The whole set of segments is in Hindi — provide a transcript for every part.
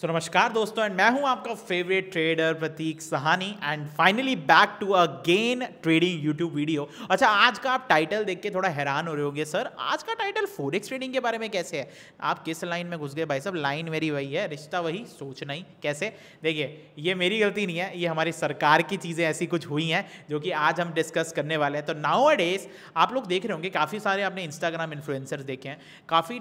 सो so, नमस्कार दोस्तों एंड मैं हूं आपका favourite trader Prateek Sahani and finally back to again trading YouTube video अच्छा आज का आप टाइटल देख के थोड़ा हैरान हो रहे होंगे सर आज का टाइटल फोरेक्स ट्रेडिंग के बारे में कैसे है आप किस लाइन में घुस गए भाई साहब लाइन मेरी वही है रिश्ता वही सोचना ही कैसे देखिए ये मेरी गलती नहीं है ये हमारी सरकार की चीज़ें ऐसी कुछ हुई हैं जो कि आज हम डिस्कस करने वाले हैं तो नाउ डेज आप लोग देख रहे होंगे काफ़ी सारे आपने इंस्टाग्राम इन्फ्लुएंसर्स देखे हैं काफ़ी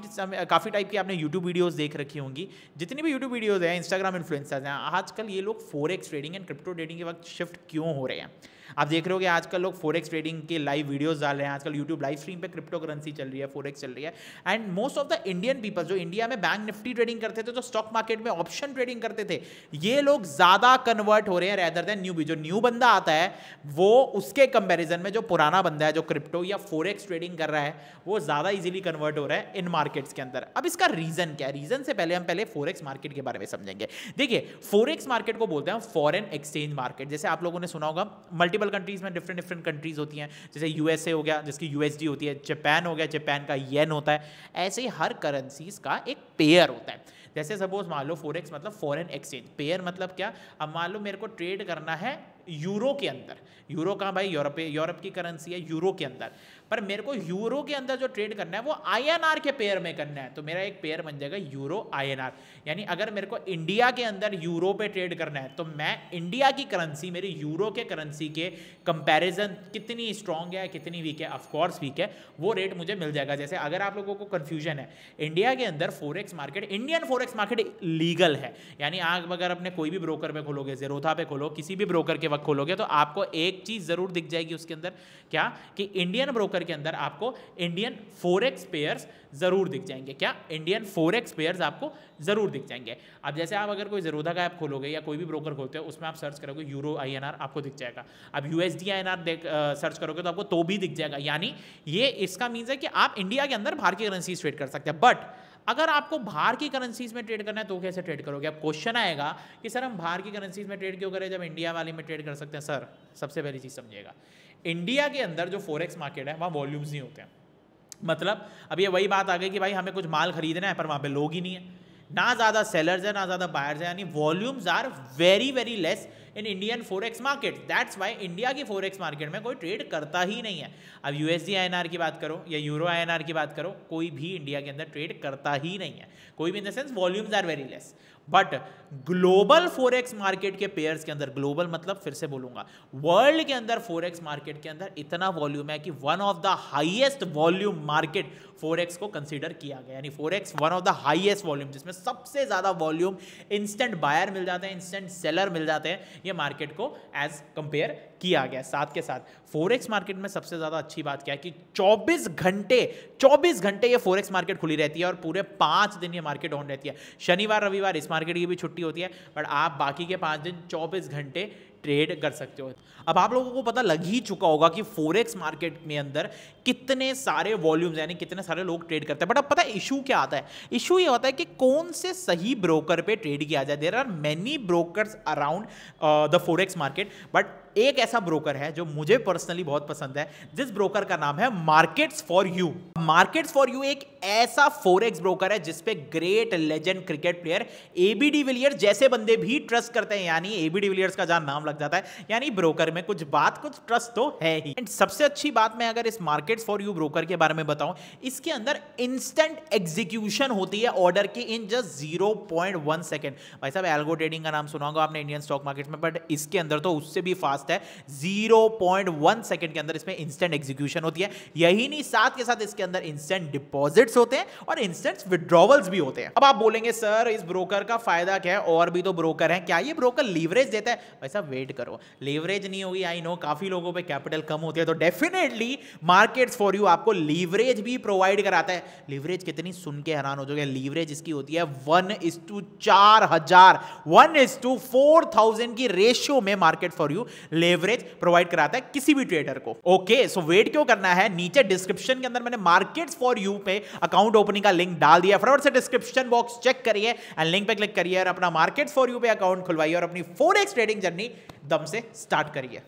काफ़ी टाइप की आपने यूट्यूब वीडियोज़ देख रखी होंगी जितनी भी यूट्यूब वीडियो वीडियोज़ हैं इंस्टाग्राम इन्फ्लुएंसर्स हैं आजकल ये लोग forex trading and crypto trading के वक्त शिफ्ट क्यों हो रहे हैं आप देख रहे हो कि आजकल लोग फोरेक्स ट्रेडिंग के लाइव वीडियोज डाल रहे हैं आजकल यूट्यूब लाइव स्ट्रीम पर क्रिप्टो करेंसी चल रही है फोरेक्स चल रही है and most of the Indian people जो इंडिया में बैंक निफ्टी ट्रेडिंग करते थे जो स्टॉक मार्केट में ऑप्शन ट्रेडिंग करते थे ये लोग ज़्यादा कन्वर्ट हो रहे हैं रेदर देन न्यू जो न्यू बंदा आता है वो उसके कंपेरिजन में जो पुराना बंदा है जो क्रिप्टो या फोरेक्स ट्रेडिंग कर रहा है वो ज़्यादा इजिली कन्वर्ट हो रहा है इन मार्केट्स के अंदर अब इसका रीज़न क्या है रीज़न से पहले हम पहले फोरेक्स मार्केट के बारे में समझेंगे देखिए फोरेक्स मार्केट को बोलते हैं फॉरेन एक्सचेंज मार्केट जैसे आप लोगों ने सुना होगा मल्टी मल्टीपल कंट्रीज़ में डिफरेंट डिफरेंट कंट्रीज़ होती हैं जैसे यूएसए हो गया जिसकी यूएसडी होती है जापान हो गया जापान का येन होता है ऐसे ही हर करेंसीज़ का एक पेयर होता है जैसे सपोज मान लो फोरेक्स मतलब फॉरेन एक्सचेंज पेयर मतलब क्या अब मान लो मेरे को ट्रेड करना है यूरो के अंदर यूरो कहाँ भाई यूरोप यूरोप की करेंसी है यूरो के अंदर पर मेरे को यूरो के अंदर जो ट्रेड करना है वो आईएनआर के पेयर में करना है तो मेरा एक पेयर बन जाएगा यूरो आईएनआर यानी अगर मेरे को इंडिया के अंदर यूरो पे ट्रेड करना है तो मैं इंडिया की करेंसी मेरी यूरो के करेंसी के कंपैरिजन कितनी स्ट्रांग है कितनी वीक है ऑफकोर्स वीक है वो रेट मुझे मिल जाएगा जैसे अगर आप लोगों को कन्फ्यूजन है इंडिया के अंदर forex market Indian forex market legal है यानी आप अगर अपने कोई भी ब्रोकर पे खोलोगे जेरोथा पे खोलो किसी भी ब्रोकर के मत खोलोगे तो आपको एक चीज़ ज़रूर दिख जाएगी उसके अंदर क्या कि इंडियन ब्रोकर के अंदर आपको इंडियन फोरेक्स पेयर्स ज़रूर दिख जाएंगे क्या इंडियन फोरेक्स पेयर्स आपको ज़रूर दिख जाएंगे अब जैसे आप अगर कोई ज़रूदा का ऐप खोलोगे या कोई भी ब्रोकर खोलते हो उसमें आप सर्च करोगे यूरो आई आपको दिख जाएगा अब यू एस देख सर्च करोगे तो आपको तो भी दिख जाएगा यानी ये इसका मीन्स है कि आप इंडिया के अंदर भारतीय करेंसी ट्रेड कर सकते हैं बट अगर आपको बाहर की करेंसीज में ट्रेड करना है तो कैसे ट्रेड करोगे अब क्वेश्चन आएगा कि सर हम बाहर की करेंसीज में ट्रेड क्यों करें जब इंडिया वाले में ट्रेड कर सकते हैं सर सबसे पहली चीज़ समझिएगा इंडिया के अंदर जो फोरेक्स मार्केट है वहाँ वॉल्यूम्स नहीं होते हैं मतलब अब ये वही बात आ गई कि भाई हमें कुछ माल खरीदना है पर वहाँ पे लोग ही नहीं है ना ज़्यादा सेलर्स है ना ज़्यादा बायर्स है यानी volumes are very very less in Indian forex market that's why India की फोरेक्स मार्केट में कोई ट्रेड करता ही नहीं है अब यूएसडी आईएनआर की बात करो या यूरो आईएनआर की बात करो कोई भी इंडिया के अंदर ट्रेड करता ही नहीं है कोई भी in the sense volumes are very less but global forex market के पेयर्स के अंदर ग्लोबल मतलब फिर से बोलूंगा वर्ल्ड के अंदर फोरेक्स मार्केट के अंदर इतना वॉल्यूम है कि one of the highest volume market forex को कंसिडर किया गया यानी forex one of the highest volume जिसमें सबसे ज़्यादा वॉल्यूम इंस्टेंट बायर मिल जाते हैं इंस्टेंट सेलर मिल जाते हैं ये मार्केट को एज कंपेयर किया गया साथ के साथ फोरेक्स मार्केट में सबसे ज़्यादा अच्छी बात क्या है कि 24 घंटे 24 घंटे ये फोरेक्स मार्केट खुली रहती है और पूरे पाँच दिन ये मार्केट ऑन रहती है शनिवार रविवार इस मार्केट की भी छुट्टी होती है बट आप बाकी के पाँच दिन चौबीस घंटे ट्रेड कर सकते हो अब आप लोगों को पता लग ही चुका होगा कि फोरेक्स मार्केट में अंदर कितने सारे वॉल्यूम्स यानी कितने सारे लोग ट्रेड करते हैं बट अब पता है इशू क्या आता है इशू ये होता है कि कौन से सही ब्रोकर पे ट्रेड किया जाए there are many brokers around the forex market but एक ऐसा ब्रोकर है जो मुझे पर्सनली बहुत पसंद है जिस ब्रोकर का नाम है Markets for you Markets for you एक ऐसा फोरेक्स ब्रोकर है जिसपे great legend cricket player AB de Villiers जैसे बंदे भी ट्रस्ट करते हैं यानी एबी डिविलियर्स का जहां नाम लग जाता है यानी ब्रोकर में कुछ बात कुछ ट्रस्ट तो है ही एंड सबसे अच्छी बात मैं अगर इस मार्केट्स फॉर यू ब्रोकर के बारे में बताऊं इसके अंदर इंस्टेंट एग्जीक्यूशन होती है ऑर्डर की in just zero point one second भाई साहब एल्गो ट्रेडिंग का नाम सुना होगा आपने इंडियन स्टॉक मार्केट में बट इसके अंदर तो उससे भी फास्ट फास्ट है 0.1 सेकंड के अंदर इसमें इंस्टेंट एग्जीक्यूशन होती है यही नहीं साथ के साथ इसके अंदर इंस्टेंट डिपॉजिट्स होते हैं और इंस्टेंट विड्रॉवल्स भी होते हैं अब आप बोलेंगे सर इस ब्रोकर का फायदा क्या है और भी तो ब्रोकर है क्या ये ब्रोकर लीवरेज देता है वैसा वेट करो लीवरेज नहीं होगी आई नो काफी लोगों पर कैपिटल कम होती है तो डेफिनेटली मार्केट फॉर यू आपको लीवरेज भी प्रोवाइड कराता है लीवरेज कितनी सुन के हैरान हो जाओगे लीवरेज इसकी होती है वन इज टू चार हजार one is to four thousand की रेशियो में Markets for you leverage provide कराता है किसी भी ट्रेडर को ओके सो वेट क्यों करना है नीचे डिस्क्रिप्शन के अंदर मैंने मार्केट्स फॉर यू पे अकाउंट ओपनिंग का लिंक डाल दिया फटाफट से डिस्क्रिप्शन बॉक्स चेक करिए एंड लिंक पे क्लिक करिए और अपना मार्केट्स फॉर यू पे अकाउंट खुलवाइए और अपनी फोर ट्रेडिंग जर्नी दम से स्टार्ट करिए